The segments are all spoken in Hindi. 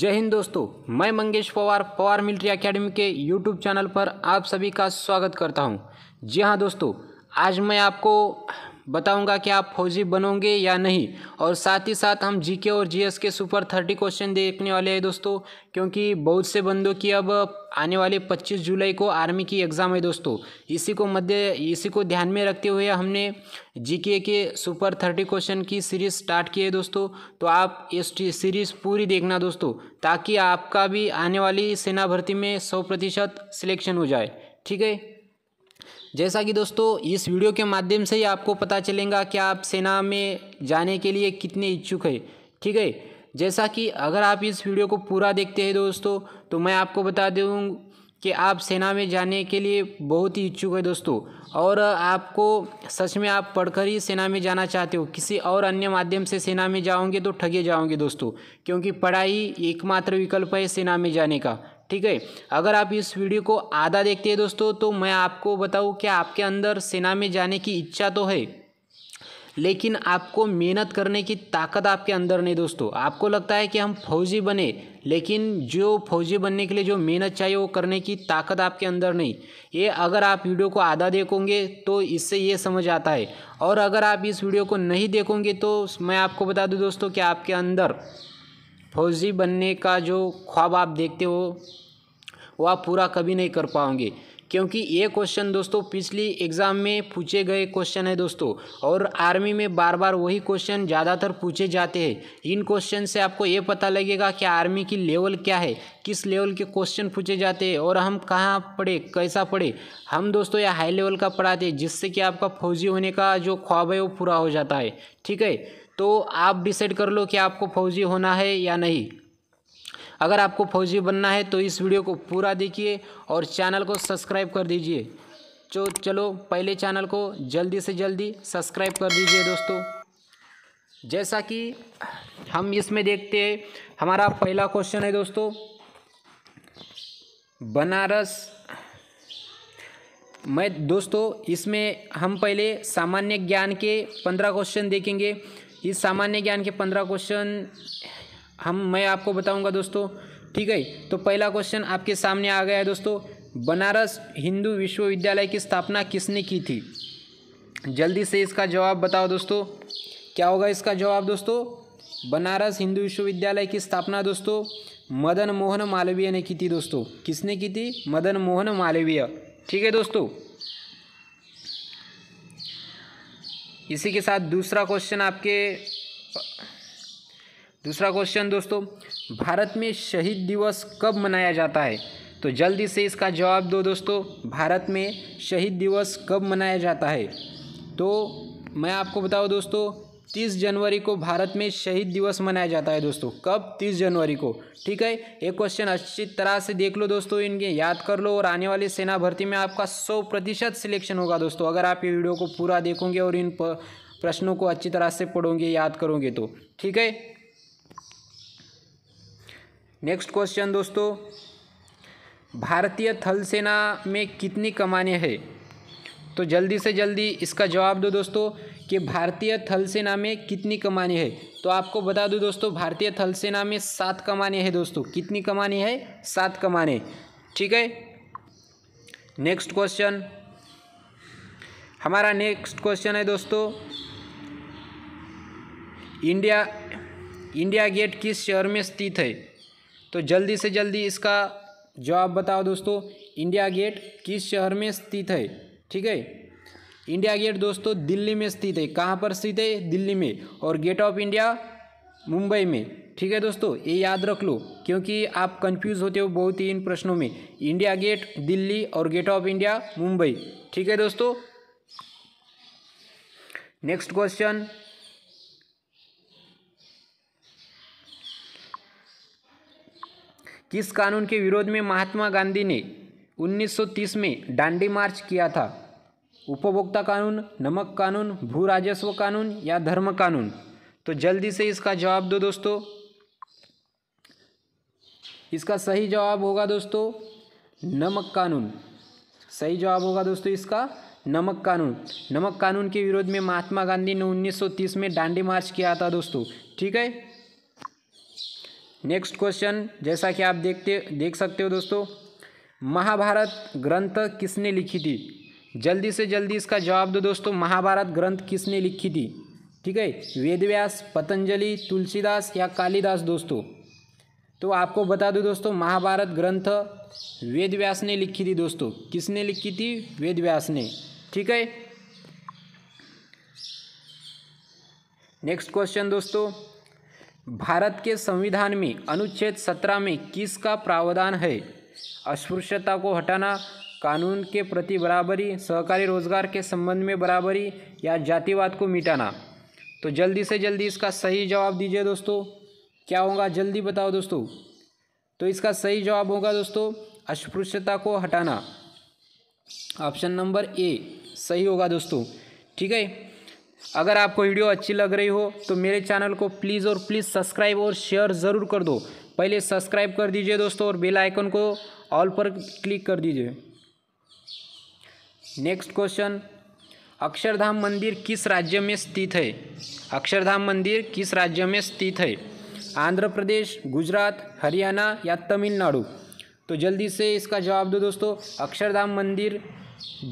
जय हिंद दोस्तों मैं मंगेश पवार पवार मिलिट्री अकेडमी के यूट्यूब चैनल पर आप सभी का स्वागत करता हूं जी हां दोस्तों आज मैं आपको बताऊंगा कि आप फौजी बनोगे या नहीं और साथ ही साथ हम जीके और जीएस के सुपर थर्टी क्वेश्चन देखने वाले हैं दोस्तों क्योंकि बहुत से बंदों की अब आने वाले 25 जुलाई को आर्मी की एग्ज़ाम है दोस्तों इसी को मध्य इसी को ध्यान में रखते हुए हमने जीके के सुपर थर्टी क्वेश्चन की सीरीज़ स्टार्ट की है दोस्तों तो आप इस सीरीज़ पूरी देखना दोस्तों ताकि आपका भी आने वाली सेना भर्ती में सौ प्रतिशत सिलेक्शन हो जाए ठीक है जैसा कि दोस्तों इस वीडियो के माध्यम से ही आपको पता चलेगा कि आप सेना में जाने के लिए कितने इच्छुक है ठीक है जैसा कि अगर आप इस वीडियो को पूरा देखते हैं दोस्तों तो मैं आपको बता दूँ कि आप सेना में जाने के लिए बहुत ही इच्छुक है दोस्तों और आपको सच में आप पढ़कर ही सेना में जाना चाहते हो किसी और अन्य माध्यम से सेना में जाओगे तो ठगे जाओगे दोस्तों क्योंकि पढ़ाई एकमात्र विकल्प है सेना में जाने का ठीक है अगर आप इस वीडियो को आधा देखते हैं दोस्तों तो मैं आपको बताऊँ कि आपके अंदर सेना में जाने की इच्छा तो है लेकिन आपको मेहनत करने की ताकत आपके अंदर नहीं दोस्तों आपको लगता है कि हम फौजी बने लेकिन जो फौजी बनने के लिए जो मेहनत चाहिए वो करने की ताकत आपके अंदर नहीं ये अगर आप वीडियो को आधा देखोगे तो इससे ये समझ आता है और अगर आप इस वीडियो को नहीं देखोगे तो मैं आपको बता दूँ दोस्तों कि आपके अंदर फौजी बनने का जो ख्वाब आप देखते हो वो आप पूरा कभी नहीं कर पाओगे क्योंकि ये क्वेश्चन दोस्तों पिछली एग्ज़ाम में पूछे गए क्वेश्चन है दोस्तों और आर्मी में बार बार वही क्वेश्चन ज़्यादातर पूछे जाते हैं इन क्वेश्चन से आपको ये पता लगेगा कि आर्मी की लेवल क्या है किस लेवल के क्वेश्चन पूछे जाते हैं और हम कहाँ पढ़े कैसा पढ़े हम दोस्तों यह हाई लेवल का पढ़ाते हैं जिससे कि आपका फौजी होने का जो ख्वाब है वो पूरा हो जाता है ठीक है तो आप डिसाइड कर लो कि आपको फौजी होना है या नहीं अगर आपको फौजी बनना है तो इस वीडियो को पूरा देखिए और चैनल को सब्सक्राइब कर दीजिए तो चलो पहले चैनल को जल्दी से जल्दी सब्सक्राइब कर दीजिए दोस्तों जैसा कि हम इसमें देखते हैं हमारा पहला क्वेश्चन है दोस्तों बनारस मैं दोस्तों इसमें हम पहले सामान्य ज्ञान के पंद्रह क्वेश्चन देखेंगे इस सामान्य ज्ञान के पंद्रह क्वेश्चन हम मैं आपको बताऊंगा दोस्तों ठीक है तो पहला क्वेश्चन आपके सामने आ गया है दोस्तों बनारस हिंदू विश्वविद्यालय की स्थापना किसने की थी जल्दी से इसका जवाब बताओ दोस्तों क्या होगा इसका जवाब दोस्तों बनारस हिंदू विश्वविद्यालय की स्थापना दोस्तों मदन मोहन मालवीय ने की थी दोस्तों किसने की थी मदन मोहन मालवीय ठीक है दोस्तों इसी के साथ दूसरा क्वेश्चन आपके दूसरा क्वेश्चन दोस्तों भारत में शहीद दिवस कब मनाया जाता है तो जल्दी से इसका जवाब दो दोस्तों भारत में शहीद दिवस कब मनाया जाता है तो मैं आपको बताऊँ दोस्तों तीस जनवरी को भारत में शहीद दिवस मनाया जाता है दोस्तों कब तीस जनवरी को ठीक है ये क्वेश्चन अच्छी तरह से देख लो दोस्तों इनके याद कर लो और आने वाली सेना भर्ती में आपका सौ प्रतिशत सिलेक्शन होगा दोस्तों अगर आप ये वीडियो को पूरा देखोगे और इन प्रश्नों को अच्छी तरह से पढ़ोगे याद करोगे तो ठीक है नेक्स्ट क्वेश्चन दोस्तों भारतीय थल सेना में कितनी कमाने हैं तो जल्दी से जल्दी इसका जवाब दो दोस्तों कि भारतीय थल सेना में कितनी कमानी है तो आपको बता दूं दोस्तों भारतीय थल सेना में सात कमाने हैं दोस्तों कितनी कमानी है सात कमाने ठीक है नेक्स्ट क्वेश्चन हमारा नेक्स्ट क्वेश्चन है दोस्तों इंडिया इंडिया गेट किस शहर में स्थित है तो जल्दी से जल्दी इसका जवाब बताओ दोस्तों इंडिया गेट किस शहर में स्थित है ठीक है इंडिया गेट दोस्तों दिल्ली में स्थित है कहाँ पर स्थित है दिल्ली में और गेट ऑफ इंडिया मुंबई में ठीक है दोस्तों ये याद रख लो क्योंकि आप कंफ्यूज होते हो बहुत ही इन प्रश्नों में इंडिया गेट दिल्ली और गेट ऑफ इंडिया मुंबई ठीक है दोस्तों नेक्स्ट क्वेश्चन किस कानून के विरोध में महात्मा गांधी ने 1930 में डांडी मार्च किया था उपभोक्ता कानून नमक कानून भू राजस्व कानून या धर्म कानून तो जल्दी से इसका जवाब दो दोस्तों इसका सही जवाब होगा दोस्तों नमक कानून सही जवाब होगा दोस्तों इसका नमक कानून नमक कानून के विरोध में महात्मा गांधी ने 1930 में डांडी मार्च किया था दोस्तों ठीक है नेक्स्ट क्वेश्चन जैसा कि आप देखते देख सकते हो दोस्तों महाभारत ग्रंथ किसने लिखी थी जल्दी से जल्दी इसका जवाब दो दोस्तों महाभारत ग्रंथ किसने लिखी थी ठीक है वेदव्यास पतंजलि तुलसीदास या कालिदास दोस्तों तो आपको बता दूं दोस्तों महाभारत ग्रंथ वेदव्यास ने लिखी थी दोस्तों किसने लिखी थी वेदव्यास ने ठीक है नेक्स्ट क्वेश्चन दोस्तों भारत के संविधान में अनुच्छेद सत्रह में किसका प्रावधान है अस्पृश्यता को हटाना कानून के प्रति बराबरी सहकारी रोजगार के संबंध में बराबरी या जातिवाद को मिटाना तो जल्दी से जल्दी इसका सही जवाब दीजिए दोस्तों क्या होगा जल्दी बताओ दोस्तों तो इसका सही जवाब होगा दोस्तों अस्पृश्यता को हटाना ऑप्शन नंबर ए सही होगा दोस्तों ठीक है अगर आपको वीडियो अच्छी लग रही हो तो मेरे चैनल को प्लीज़ और प्लीज़ सब्सक्राइब और शेयर ज़रूर कर दो पहले सब्सक्राइब कर दीजिए दोस्तों और बेल आइकन को ऑल पर क्लिक कर दीजिए नेक्स्ट क्वेश्चन अक्षरधाम मंदिर किस राज्य में स्थित है अक्षरधाम मंदिर किस राज्य में स्थित है आंध्र प्रदेश गुजरात हरियाणा या तमिलनाडु तो जल्दी से इसका जवाब दो दोस्तों अक्षरधाम मंदिर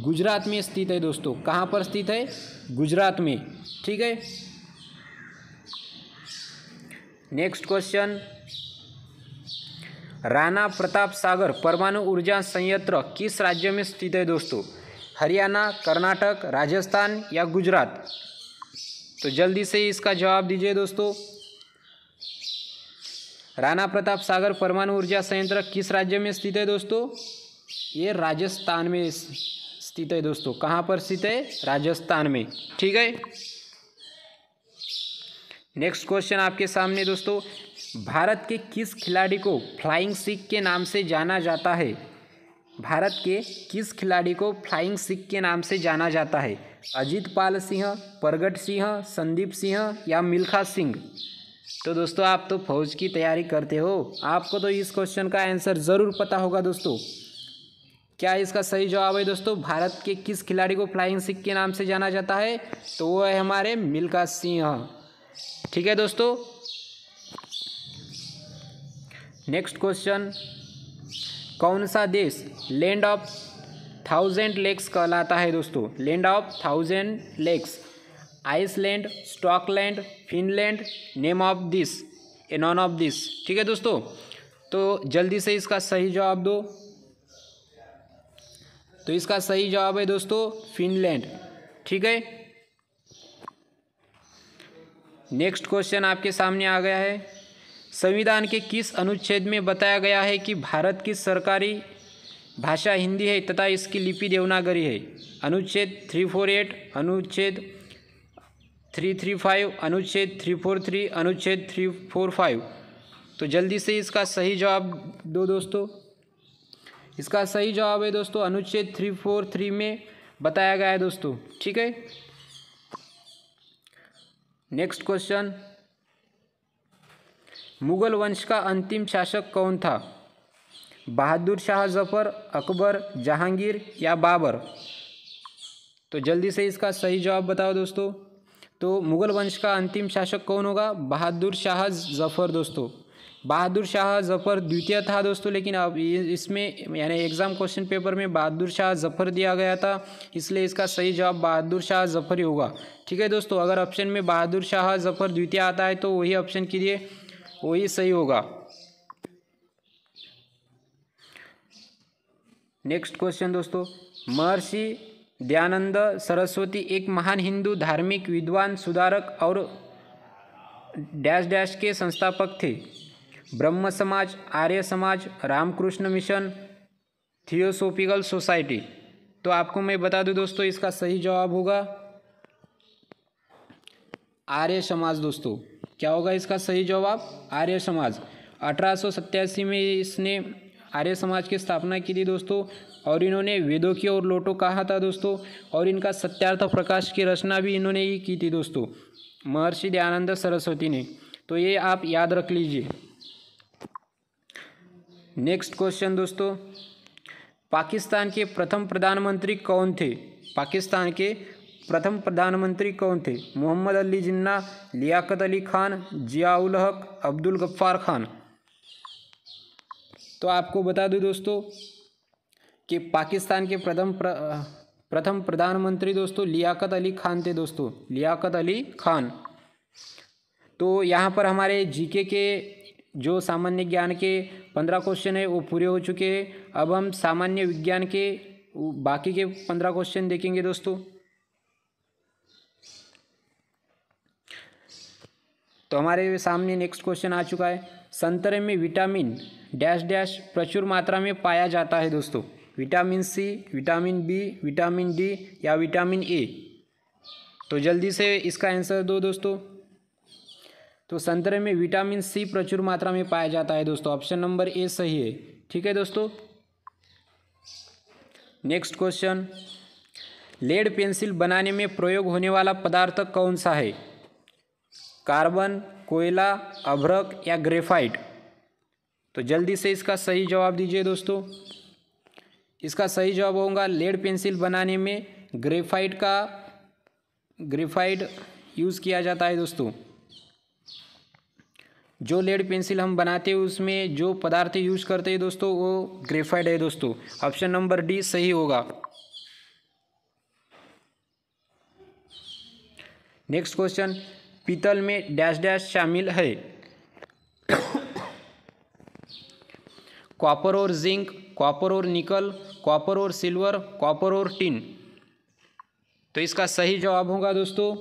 गुजरात में स्थित है दोस्तों कहाँ पर स्थित है गुजरात में ठीक है नेक्स्ट क्वेश्चन राणा प्रताप सागर परमाणु ऊर्जा संयंत्र किस राज्य में स्थित है दोस्तों हरियाणा कर्नाटक राजस्थान या गुजरात तो जल्दी से इसका जवाब दीजिए दोस्तों राणा प्रताप सागर परमाणु ऊर्जा संयंत्र किस राज्य में स्थित है दोस्तों ये राजस्थान में स्थित है दोस्तों कहाँ पर स्थित है राजस्थान में ठीक है नेक्स्ट क्वेश्चन आपके सामने दोस्तों भारत के किस खिलाड़ी को फ्लाइंग सिख के नाम से जाना जाता है भारत के किस खिलाड़ी को फ्लाइंग सिख के नाम से जाना जाता है अजीत पाल सिंह प्रगट सिंह संदीप सिंह या मिल्खा सिंह तो दोस्तों आप तो फौज की तैयारी करते हो आपको तो इस क्वेश्चन का आंसर ज़रूर पता होगा दोस्तों क्या इसका सही जवाब है दोस्तों भारत के किस खिलाड़ी को फ्लाइंग सिख के नाम से जाना जाता है तो वो है हमारे मिल्खा सिंह ठीक है दोस्तों नेक्स्ट क्वेश्चन कौन सा देश लैंड ऑफ थाउजेंड लेक्स कहलाता है दोस्तों land of thousand lakes Iceland Scotland Finland name of this a none of this ठीक है दोस्तों तो जल्दी से इसका सही जवाब दो तो इसका सही जवाब है दोस्तों फिनलैंड ठीक है नेक्स्ट क्वेश्चन आपके सामने आ गया है संविधान के किस अनुच्छेद में बताया गया है कि भारत की सरकारी भाषा हिंदी है तथा इसकी लिपि देवनागरी है अनुच्छेद थ्री फोर एट अनुच्छेद थ्री थ्री फाइव अनुच्छेद थ्री फोर थ्री अनुच्छेद थ्री फोर फाइव तो जल्दी से इसका सही जवाब दो दोस्तों इसका सही जवाब है दोस्तों अनुच्छेद थ्री फोर थ्री में बताया गया है दोस्तों ठीक है नेक्स्ट क्वेश्चन मुगल वंश का अंतिम शासक कौन था बहादुर शाह जफर अकबर जहांगीर या बाबर तो जल्दी से इसका सही जवाब बताओ दोस्तों तो मुगल वंश का अंतिम शासक कौन होगा बहादुर शाह जफर दोस्तों बहादुर शाह जफर द्वितीय था दोस्तों लेकिन अब इसमें यानी एग्ज़ाम क्वेश्चन पेपर में बहादुर शाह जफर दिया गया था इसलिए इसका सही जवाब बहादुर शाह जफर ही होगा ठीक है दोस्तों अगर ऑप्शन में बहादुर शाह जफर द्वितीय आता है तो वही ऑप्शन कीजिए वही सही होगा नेक्स्ट क्वेश्चन दोस्तों महर्षि दयानंद सरस्वती एक महान हिंदू धार्मिक विद्वान सुधारक और डैश डैश के संस्थापक थे ब्रह्म समाज आर्य समाज रामकृष्ण मिशन थियोसोफिकल सोसाइटी तो आपको मैं बता दूं दोस्तों इसका सही जवाब होगा आर्य समाज दोस्तों क्या होगा इसका सही जवाब आर्य समाज अठारह में इसने आर्य समाज की स्थापना की थी दोस्तों और इन्होंने वेदों की और लोटो कहा था दोस्तों और इनका सत्यार्थ प्रकाश की रचना भी इन्होंने ही की थी दोस्तों महर्षि दयानंद सरस्वती ने तो ये आप याद रख लीजिए नेक्स्ट क्वेश्चन दोस्तों पाकिस्तान के प्रथम प्रधानमंत्री कौन थे पाकिस्तान के प्रथम प्रधानमंत्री कौन थे मोहम्मद अली जिन्ना लियाकत अली खान जियाउल हक अब्दुल गफ्फार खान तो आपको बता दूं दोस्तों कि पाकिस्तान के प्रथम प्र, प्रथम प्रधानमंत्री दोस्तों लियाकत अली खान थे दोस्तों लियाकत अली खान तो यहाँ पर हमारे जीके के जो सामान्य ज्ञान के पंद्रह क्वेश्चन है वो पूरे हो चुके हैं अब हम सामान्य विज्ञान के बाकी के पंद्रह क्वेश्चन देखेंगे दोस्तों तो हमारे सामने नेक्स्ट क्वेश्चन आ चुका है संतरे में विटामिन डैश डैश प्रचुर मात्रा में पाया जाता है दोस्तों vitamin C vitamin B vitamin D या विटामिन ए तो जल्दी से इसका आंसर दो दोस्तों तो संतरे में विटामिन सी प्रचुर मात्रा में पाया जाता है दोस्तों ऑप्शन नंबर ए सही है ठीक है दोस्तों नेक्स्ट क्वेश्चन लेड पेंसिल बनाने में प्रयोग होने वाला पदार्थ कौन सा है कार्बन कोयला अभ्रक या ग्रेफाइट तो जल्दी से इसका सही जवाब दीजिए दोस्तों इसका सही जवाब होगा लेड पेंसिल बनाने में ग्रेफाइट का ग्रेफाइट यूज़ किया जाता है दोस्तों जो लेड पेंसिल हम बनाते हैं उसमें जो पदार्थ यूज करते हैं दोस्तों वो ग्रेफाइट है दोस्तों ऑप्शन नंबर डी सही होगा नेक्स्ट क्वेश्चन पीतल में डैश डैश शामिल है कॉपर और जिंक कॉपर और निकल कॉपर और सिल्वर कॉपर और टिन तो इसका सही जवाब होगा दोस्तों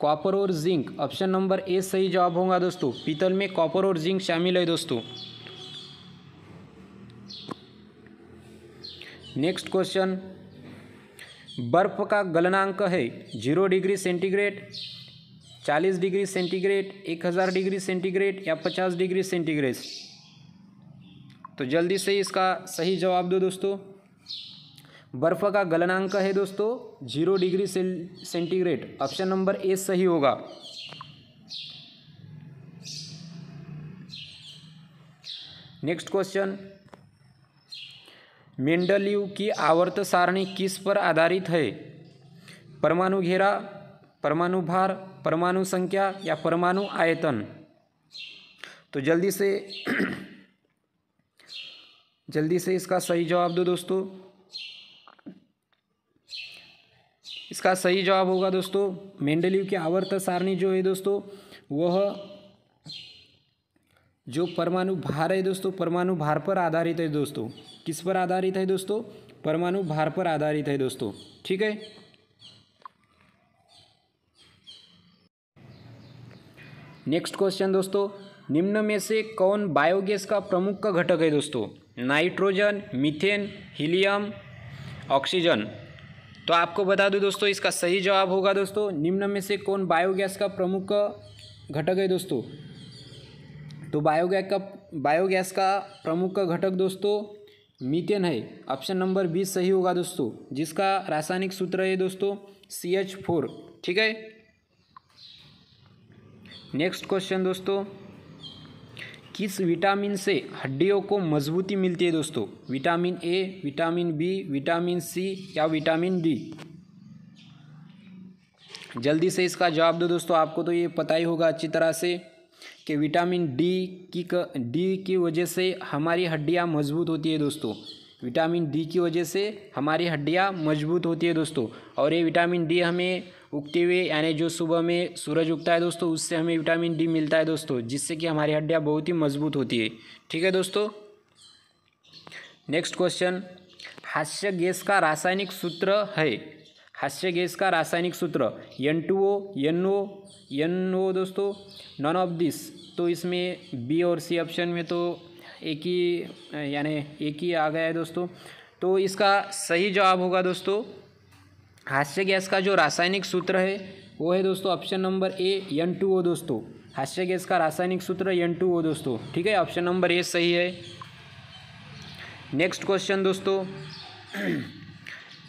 कॉपर और जिंक ऑप्शन नंबर ए सही जवाब होगा दोस्तों पीतल में कॉपर और जिंक शामिल है दोस्तों नेक्स्ट क्वेश्चन बर्फ़ का गलनांक है जीरो डिग्री सेंटीग्रेड चालीस डिग्री सेंटीग्रेड एक हज़ार डिग्री सेंटीग्रेड या पचास डिग्री सेंटीग्रेड तो जल्दी से इसका सही जवाब दो दोस्तों बर्फ़ का गलनांक है दोस्तों zero degree centigrade option number A सही होगा नेक्स्ट क्वेश्चन मेंडलीव की आवर्त सारणी किस पर आधारित है परमाणु घेरा परमाणु भार परमाणु संख्या या परमाणु आयतन तो जल्दी से जल्दी से इसका सही जवाब दो दोस्तों इसका सही जवाब होगा दोस्तों मेंडलीव की आवर्त सारणी जो है दोस्तों वह जो परमाणु भार है दोस्तों परमाणु भार पर आधारित है दोस्तों किस पर आधारित है दोस्तों परमाणु भार पर आधारित है दोस्तों ठीक है नेक्स्ट क्वेश्चन दोस्तों निम्न में से कौन बायोगैस का प्रमुख का घटक है दोस्तों नाइट्रोजन मीथेन हीलियम ऑक्सीजन तो आपको बता दूं दोस्तों इसका सही जवाब होगा दोस्तों निम्न में से कौन बायोगैस का प्रमुख घटक है दोस्तों तो बायोगैस का बायोगैस का प्रमुख का घटक दोस्तों मीथेन है ऑप्शन नंबर बीस सही होगा दोस्तों जिसका रासायनिक सूत्र है दोस्तों सी एच फोर ठीक है नेक्स्ट क्वेश्चन दोस्तों किस विटामिन से हड्डियों को मजबूती मिलती है दोस्तों vitamin A vitamin B vitamin C या विटामिन डी जल्दी से इसका जवाब दो दोस्तों आपको तो ये पता ही होगा अच्छी तरह से कि विटामिन डी की क, डी की वजह से हमारी हड्डियाँ मजबूत होती है दोस्तों विटामिन डी की वजह से हमारी हड्डियाँ मजबूत होती है दोस्तों और ये विटामिन डी हमें उगते हुए यानी जो सुबह में सूरज उगता है दोस्तों उससे हमें विटामिन डी मिलता है दोस्तों जिससे कि हमारी हड्डियाँ बहुत ही मजबूत होती है ठीक है दोस्तों नेक्स्ट क्वेश्चन हास्य गैस का रासायनिक सूत्र है हास्य गैस का रासायनिक सूत्र N two O N O N O दोस्तों नॉन ऑफ दिस तो इसमें बी और सी ऑप्शन में तो एक ही यानी एक ही आ गया है दोस्तों तो इसका सही जवाब होगा दोस्तों हास्य गैस का जो रासायनिक सूत्र है वो है दोस्तों option number A N two O दोस्तों हास्य गैस का रासायनिक सूत्र एन टू ओ दोस्तों ठीक है ऑप्शन नंबर ए सही है नेक्स्ट क्वेश्चन दोस्तों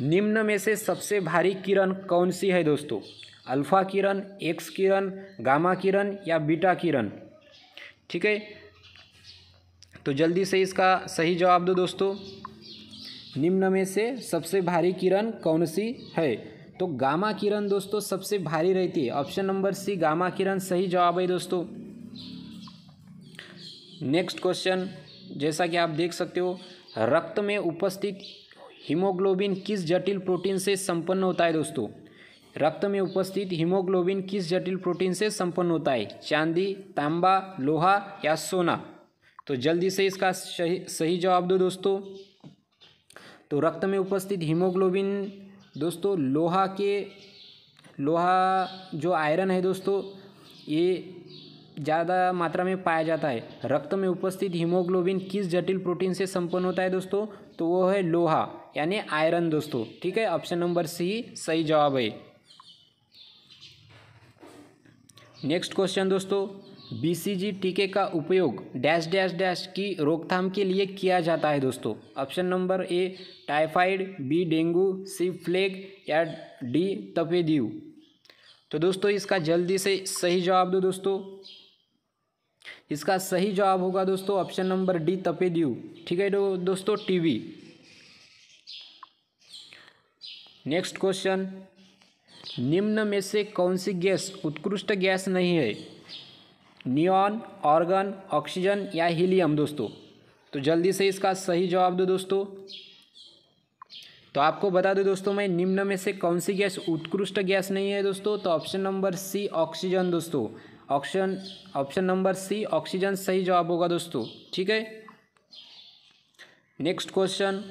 निम्न में से सबसे भारी किरण कौन सी है दोस्तों अल्फा किरण एक्स किरण गामा किरण या बीटा किरण ठीक है तो जल्दी से इसका सही जवाब दो दोस्तों निम्न में से सबसे भारी किरण कौन सी है तो गामा किरण दोस्तों सबसे भारी रहती है ऑप्शन नंबर सी गामा किरण सही जवाब है दोस्तों नेक्स्ट क्वेश्चन जैसा कि आप देख सकते हो रक्त में उपस्थित हीमोग्लोबिन किस जटिल प्रोटीन से संपन्न होता है दोस्तों रक्त में उपस्थित हीमोग्लोबिन किस जटिल प्रोटीन से संपन्न होता है चांदी तांबा लोहा या सोना तो जल्दी से इसका सही सही जवाब दो दोस्तों तो रक्त में उपस्थित हीमोग्लोबिन दोस्तों लोहा के लोहा जो आयरन है दोस्तों ये ज़्यादा मात्रा में पाया जाता है रक्त में उपस्थित हीमोग्लोबिन किस जटिल प्रोटीन से संपन्न होता है दोस्तों तो वो है लोहा यानी आयरन दोस्तों ठीक है ऑप्शन नंबर सी सही जवाब है नेक्स्ट क्वेश्चन दोस्तों बीसीजी टीके का उपयोग डैश डैश डैश की रोकथाम के लिए किया जाता है दोस्तों option number A typhoid B dengue C plague या डी तपेदीव तो दोस्तों इसका जल्दी से सही जवाब दो दोस्तों इसका सही जवाब होगा दोस्तों ऑप्शन नंबर डी तपेदियु ठीक है दो, दोस्तों टीवी नेक्स्ट क्वेश्चन निम्न में से कौन सी गैस उत्कृष्ट गैस नहीं है नियॉन ऑर्गन ऑक्सीजन या हीलियम दोस्तों तो जल्दी से इसका सही जवाब दो दोस्तों तो आपको बता दूं दोस्तों मैं निम्न में से कौन सी गैस उत्कृष्ट गैस नहीं है दोस्तों तो ऑप्शन नंबर सी ऑक्सीजन दोस्तों option option number C oxygen सही जवाब होगा दोस्तों ठीक है नेक्स्ट क्वेश्चन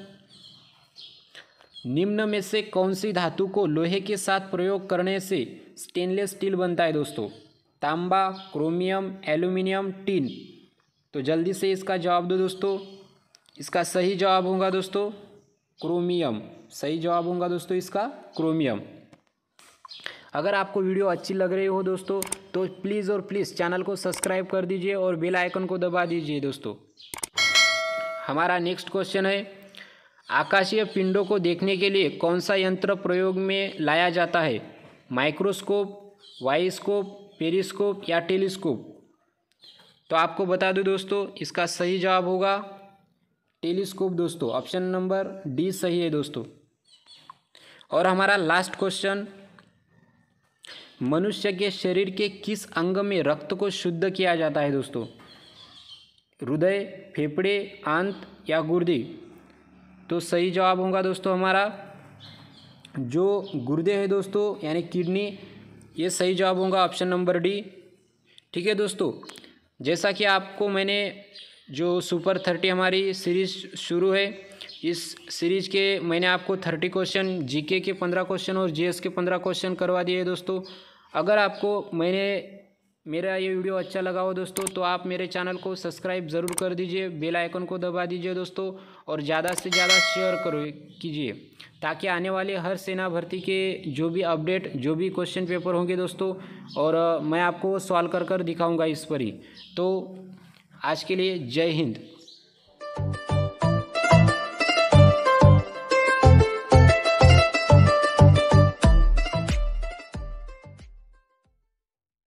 निम्न में से कौन सी धातु को लोहे के साथ प्रयोग करने से स्टेनलेस स्टील बनता है दोस्तों तांबा क्रोमियम एल्यूमिनियम टिन तो जल्दी से इसका जवाब दो दोस्तों इसका सही जवाब होगा दोस्तों क्रोमियम सही जवाब होगा दोस्तों इसका क्रोमियम अगर आपको वीडियो अच्छी लग रही हो दोस्तों तो प्लीज़ और प्लीज़ चैनल को सब्सक्राइब कर दीजिए और बेल आइकन को दबा दीजिए दोस्तों हमारा नेक्स्ट क्वेश्चन है आकाशीय पिंडों को देखने के लिए कौन सा यंत्र प्रयोग में लाया जाता है माइक्रोस्कोप वाइस्कोप पेरिस्कोप या टेलीस्कोप तो आपको बता दूँ दोस्तों इसका सही जवाब होगा टेलीस्कोप दोस्तों ऑप्शन नंबर डी सही है दोस्तों और हमारा लास्ट क्वेश्चन मनुष्य के शरीर के किस अंग में रक्त को शुद्ध किया जाता है दोस्तों हृदय फेफड़े आंत या गुर्दे तो सही जवाब होगा दोस्तों हमारा जो गुर्दे है दोस्तों यानी किडनी ये सही जवाब होगा ऑप्शन नंबर डी ठीक है दोस्तों जैसा कि आपको मैंने जो सुपर थर्टी हमारी सीरीज़ शुरू है इस सीरीज के मैंने आपको थर्टी क्वेश्चन जीके के पंद्रह क्वेश्चन और जीएस के पंद्रह क्वेश्चन करवा दिए दोस्तों अगर आपको मैंने मेरा ये वीडियो अच्छा लगा हो दोस्तों तो आप मेरे चैनल को सब्सक्राइब ज़रूर कर दीजिए बेल आइकन को दबा दीजिए दोस्तों और ज़्यादा से ज़्यादा शेयर करो कीजिए ताकि आने वाले हर सेना भर्ती के जो भी अपडेट जो भी क्वेश्चन पेपर होंगे दोस्तों और मैं आपको सॉल्व कर कर दिखाऊँगा इस पर ही तो आज के लिए जय हिंद